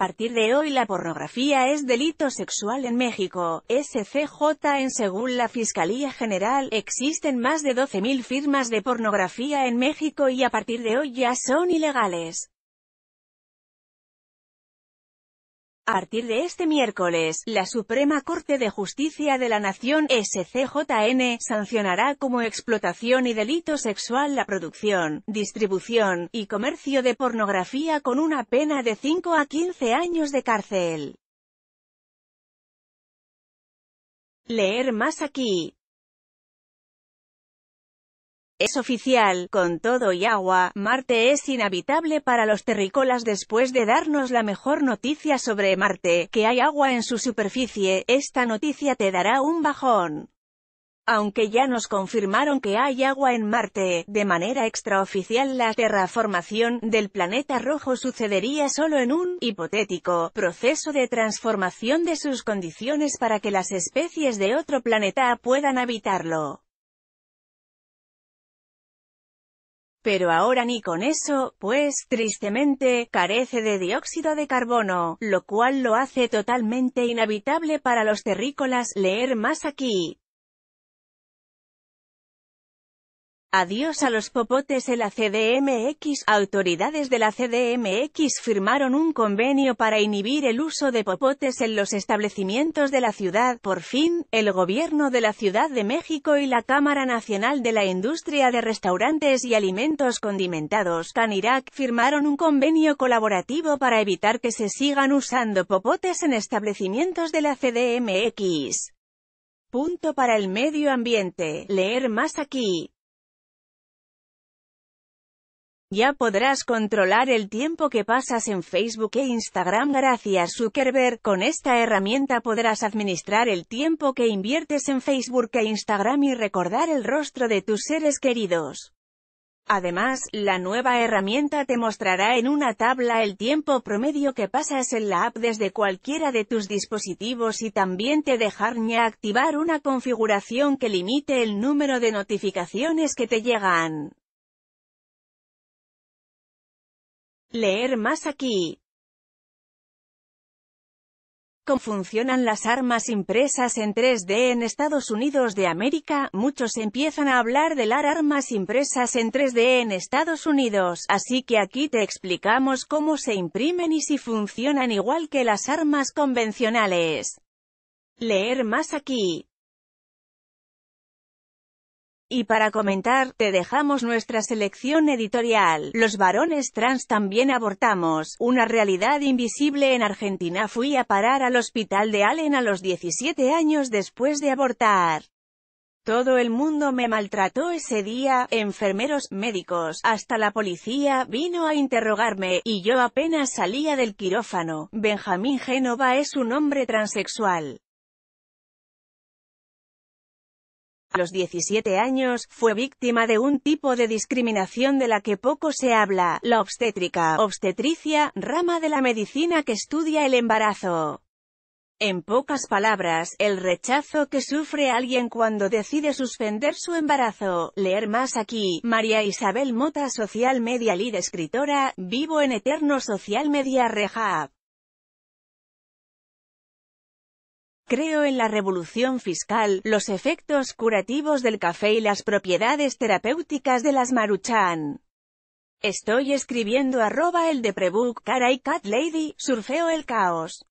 A partir de hoy la pornografía es delito sexual en México, SCJ en según la Fiscalía General, existen más de 12.000 firmas de pornografía en México y a partir de hoy ya son ilegales. A partir de este miércoles, la Suprema Corte de Justicia de la Nación, SCJN, sancionará como explotación y delito sexual la producción, distribución, y comercio de pornografía con una pena de 5 a 15 años de cárcel. Leer más aquí. Es oficial, con todo y agua, Marte es inhabitable para los terrícolas después de darnos la mejor noticia sobre Marte, que hay agua en su superficie, esta noticia te dará un bajón. Aunque ya nos confirmaron que hay agua en Marte, de manera extraoficial la terraformación del planeta rojo sucedería solo en un hipotético proceso de transformación de sus condiciones para que las especies de otro planeta puedan habitarlo. Pero ahora ni con eso, pues, tristemente, carece de dióxido de carbono, lo cual lo hace totalmente inhabitable para los terrícolas, leer más aquí. Adiós a los popotes en la CDMX. Autoridades de la CDMX firmaron un convenio para inhibir el uso de popotes en los establecimientos de la ciudad. Por fin, el gobierno de la Ciudad de México y la Cámara Nacional de la Industria de Restaurantes y Alimentos Condimentados, CANIRAC, firmaron un convenio colaborativo para evitar que se sigan usando popotes en establecimientos de la CDMX. Punto para el medio ambiente. Leer más aquí. Ya podrás controlar el tiempo que pasas en Facebook e Instagram gracias Zuckerberg. Con esta herramienta podrás administrar el tiempo que inviertes en Facebook e Instagram y recordar el rostro de tus seres queridos. Además, la nueva herramienta te mostrará en una tabla el tiempo promedio que pasas en la app desde cualquiera de tus dispositivos y también te dejará activar una configuración que limite el número de notificaciones que te llegan. Leer más aquí. Cómo funcionan las armas impresas en 3D en Estados Unidos de América, muchos empiezan a hablar de las armas impresas en 3D en Estados Unidos, así que aquí te explicamos cómo se imprimen y si funcionan igual que las armas convencionales. Leer más aquí. Y para comentar, te dejamos nuestra selección editorial. Los varones trans también abortamos. Una realidad invisible en Argentina. Fui a parar al hospital de Allen a los 17 años después de abortar. Todo el mundo me maltrató ese día, enfermeros, médicos, hasta la policía vino a interrogarme, y yo apenas salía del quirófano. Benjamín Génova es un hombre transexual. los 17 años, fue víctima de un tipo de discriminación de la que poco se habla, la obstétrica, obstetricia, rama de la medicina que estudia el embarazo. En pocas palabras, el rechazo que sufre alguien cuando decide suspender su embarazo. Leer más aquí. María Isabel Mota Social Media Lead Escritora, vivo en eterno social media rehab. Creo en la revolución fiscal, los efectos curativos del café y las propiedades terapéuticas de las maruchan. Estoy escribiendo arroba el de Cara Cat Lady, surfeo el caos.